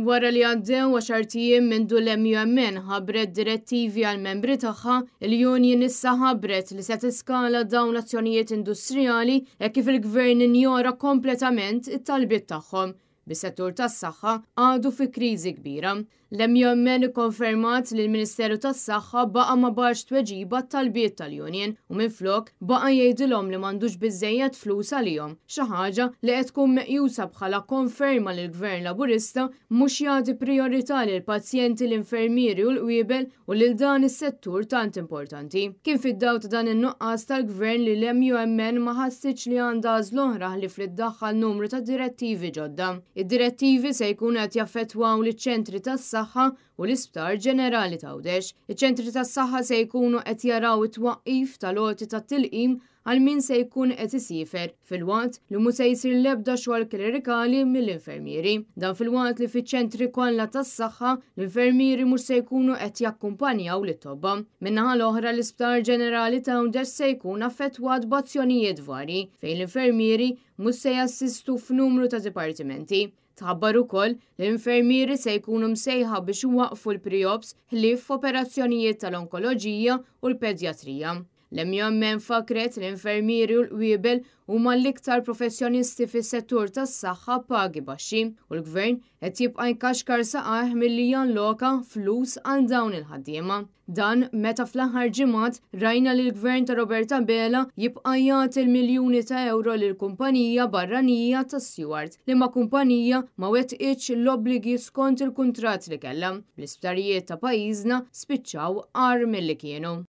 Wara li għaddew għaxartijiem minn du l-MUMN ħabret direttivi għal membri tagħha, il-Union issa ħabret li se tiskala dawn azzjonijiet industrijali e kif il-gvern injora kompletament it-talbiet tagħhom bis-settur tas-saħħa għadu fi kriżi kbira. l jommen konfermat li l-Ministeru tas-Saħħa baqa ma barx tweġiba tal-biet tal-Union u minflok baqa jgħidilhom li m'għandux biżejjed flus għalihom, xi ħaġa li qed tkun meqjusa bħala konferma lill gvern Laburista mhux jagħti priorità lil pazjenti l-infermieri u l-qwiebel u lil dan is-settur tant importanti. Kien fid-daw ta' dan in-nuqqas tal-Gvern li l-MUMN ma ħassitx li għandha oħra li fl-iddaħħal numru ta' direttivi ġodda. Id-direttivi se jkun qed jaffettwaw liċ ċentri tas-saħħa u l-isptar ġenerali t'Għawdex. Iċ-ċentri tas-saħħa se jkunu qed jaraw it-twaqqif tal-oti tat-tilqim għal min se jkun qed isifer fil-waqt li mu se jsir l-ebda xogħol klerikali mill-infermieri. Dan fil-waqt li fiċ-ċentri kollha tas-saħħa l-infermieri mhux se jkunu qed jakkumpanjaw lit tobba. naħa l-oħra l-Isptar Ġenerali ta' se jkun affettwat b'azzjonijiet vari fejn l-infermieri Mus se jassistu f'numru ta' dipartimenti. Tħabbar ukoll l-infermieri se jkunu msejħa biex waqfu l-priops ħlif f'operazzjonijiet tal-onkoloġija u l-pedjatrija l-emjom men fakret l-infermieri u l wibel u ma l-iktar professjonisti fis settur tas saħħa pagi baxxi u l-gvern qed jibqa' jkaxkar saqaħ milli loka flus għal dawn il-ħaddiema. Dan meta fl-aħħar ġimgħat rajna li l-gvern ta' Roberta Bela jibqa' jagħti l-miljuni ta' euro lil kumpanija barranija ta' Stewart li ma' kumpanija ma wetqitx l-obbligi skont il-kuntratt li kellha. L-isptarijiet ta' pajjiżna spiċċaw qar mill-li kienu.